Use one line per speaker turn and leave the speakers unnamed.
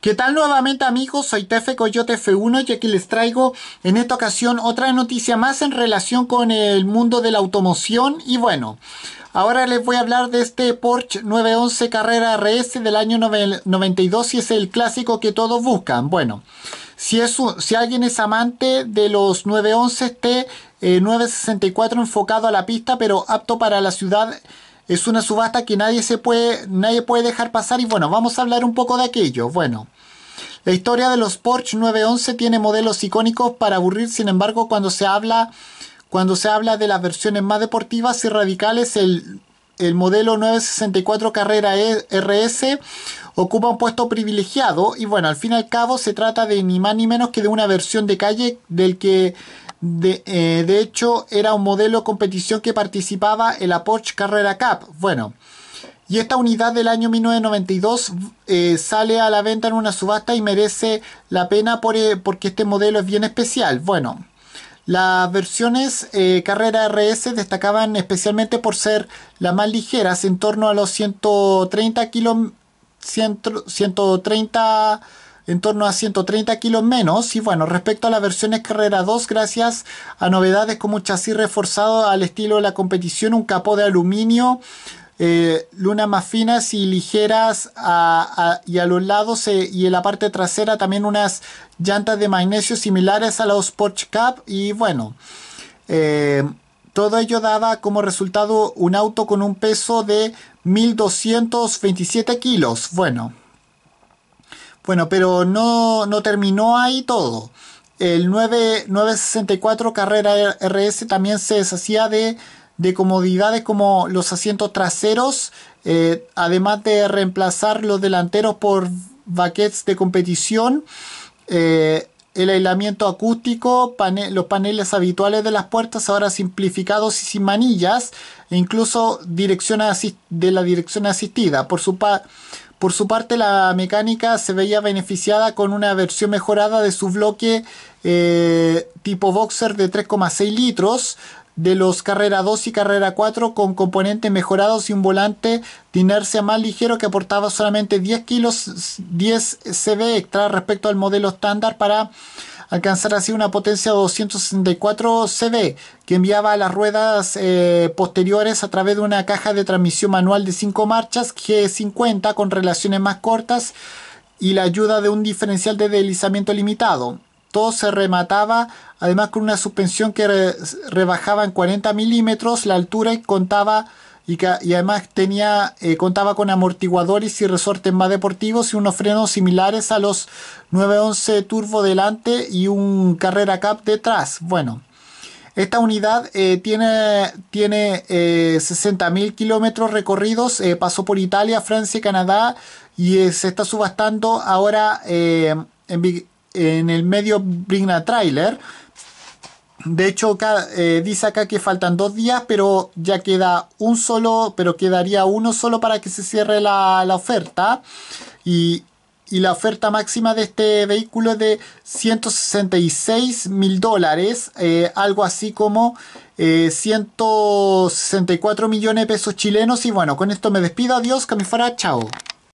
¿Qué tal nuevamente amigos? Soy Tefe Coyote F1 y aquí les traigo en esta ocasión otra noticia más en relación con el mundo de la automoción y bueno, ahora les voy a hablar de este Porsche 911 Carrera RS del año 92 y es el clásico que todos buscan. Bueno, si, si alguien es amante de los 911 T964 este, eh, enfocado a la pista pero apto para la ciudad es una subasta que nadie, se puede, nadie puede dejar pasar y bueno, vamos a hablar un poco de aquello. Bueno, la historia de los Porsche 911 tiene modelos icónicos para aburrir, sin embargo, cuando se habla, cuando se habla de las versiones más deportivas y radicales, el, el modelo 964 Carrera e, RS ocupa un puesto privilegiado y bueno, al fin y al cabo se trata de ni más ni menos que de una versión de calle del que de, eh, de hecho, era un modelo competición que participaba en la Porsche Carrera Cup. Bueno, y esta unidad del año 1992 eh, sale a la venta en una subasta y merece la pena por, eh, porque este modelo es bien especial. Bueno, las versiones Carrera RS destacaban especialmente por ser las más ligeras, en torno a los 130 kg 130 en torno a 130 kilos menos. Y bueno, respecto a las versiones Carrera 2, gracias a novedades como un chasis reforzado al estilo de la competición, un capó de aluminio. Eh, lunas más finas y ligeras y a los lados eh, y en la parte trasera también unas llantas de magnesio similares a los Porsche Cup y bueno eh, todo ello daba como resultado un auto con un peso de 1227 kilos bueno bueno, pero no, terminó ahí todo. El 9, 964 Carrera RS también se deshacía de, comodidades como los asientos traseros, eh, además de reemplazar los delanteros por baquets de competición. Eh, el aislamiento acústico, los paneles habituales de las puertas ahora simplificados y sin manillas, e incluso dirección de la dirección asistida. Por su, por su parte, la mecánica se veía beneficiada con una versión mejorada de su bloque eh, tipo boxer de 3,6 litros, de los carrera 2 y carrera 4 con componentes mejorados y un volante de inercia más ligero que aportaba solamente 10 kilos 10 CV extra respecto al modelo estándar para alcanzar así una potencia de 264 CV que enviaba a las ruedas eh, posteriores a través de una caja de transmisión manual de 5 marchas G50 con relaciones más cortas y la ayuda de un diferencial de deslizamiento limitado todo se remataba además con una suspensión que rebajaba en 40 milímetros la altura y contaba y, además tenía eh, contaba con amortiguadores y resortes más deportivos y unos frenos similares a los 911 turbo delante y un carrera cap detrás bueno esta unidad eh, tiene, tiene eh, 60.000 kilómetros recorridos, eh, pasó por Italia, Francia y Canadá y se está subastando ahora en, en el medio Brigna Trailer. De hecho, eh, dice acá que faltan dos días, pero ya queda un solo, pero quedaría uno solo para que se cierre la, oferta. Y, la oferta máxima de este vehículo es de 166 mil dólares, eh, algo así como 164 eh, millones de pesos chilenos. Y bueno, con esto me despido. Adiós, que me fuera, chao.